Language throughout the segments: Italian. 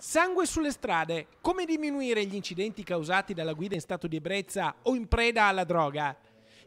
Sangue sulle strade, come diminuire gli incidenti causati dalla guida in stato di ebbrezza o in preda alla droga?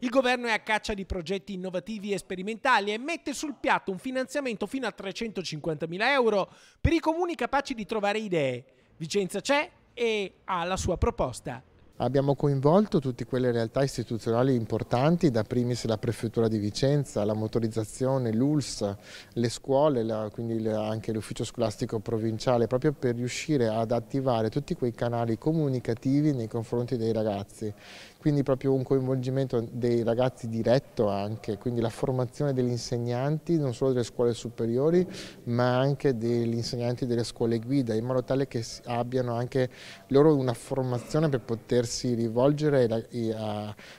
Il governo è a caccia di progetti innovativi e sperimentali e mette sul piatto un finanziamento fino a 350.000 euro per i comuni capaci di trovare idee. Vicenza c'è e ha la sua proposta. Abbiamo coinvolto tutte quelle realtà istituzionali importanti, da primis la Prefettura di Vicenza, la motorizzazione, l'ULS, le scuole, la, quindi anche l'ufficio scolastico provinciale, proprio per riuscire ad attivare tutti quei canali comunicativi nei confronti dei ragazzi. Quindi proprio un coinvolgimento dei ragazzi diretto anche, quindi la formazione degli insegnanti, non solo delle scuole superiori, ma anche degli insegnanti delle scuole guida, in modo tale che abbiano anche loro una formazione per potersi potersi rivolgere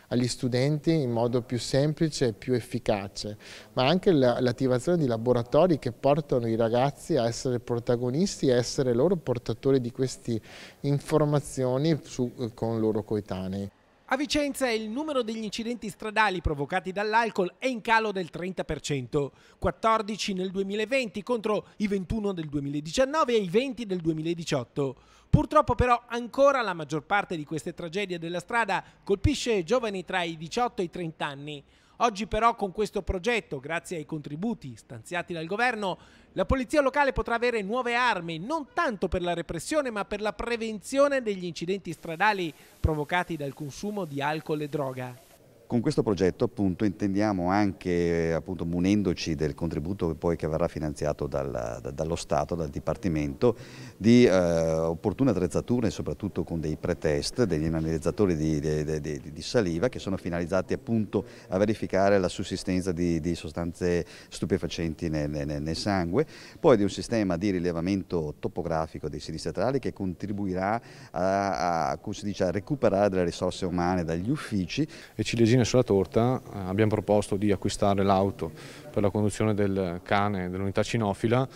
agli studenti in modo più semplice e più efficace, ma anche l'attivazione di laboratori che portano i ragazzi a essere protagonisti e a essere loro portatori di queste informazioni su, con loro coetanei. A Vicenza il numero degli incidenti stradali provocati dall'alcol è in calo del 30%, 14 nel 2020 contro i 21 del 2019 e i 20 del 2018. Purtroppo però ancora la maggior parte di queste tragedie della strada colpisce giovani tra i 18 e i 30 anni, Oggi però con questo progetto, grazie ai contributi stanziati dal governo, la polizia locale potrà avere nuove armi non tanto per la repressione ma per la prevenzione degli incidenti stradali provocati dal consumo di alcol e droga. Con questo progetto appunto intendiamo anche, eh, appunto, munendoci del contributo che poi che verrà finanziato dal, dallo Stato, dal Dipartimento, di eh, opportune attrezzature, soprattutto con dei pretest, degli analizzatori di, di, di, di, saliva che sono finalizzati appunto a verificare la sussistenza di, sostanze stupefacenti nel, nel, nel, sangue, poi di un sistema di rilevamento topografico dei siti statali che contribuirà a, a, dice, a recuperare delle risorse umane dagli uffici. E Cilegina ceremonia sulla torta eh, abbiamo proposto di acquistare l'auto per la conduzione del cane dell'unità cinofila,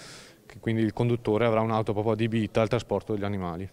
quindi il conduttore avrà un'auto proprio adibita al trasporto degli animali.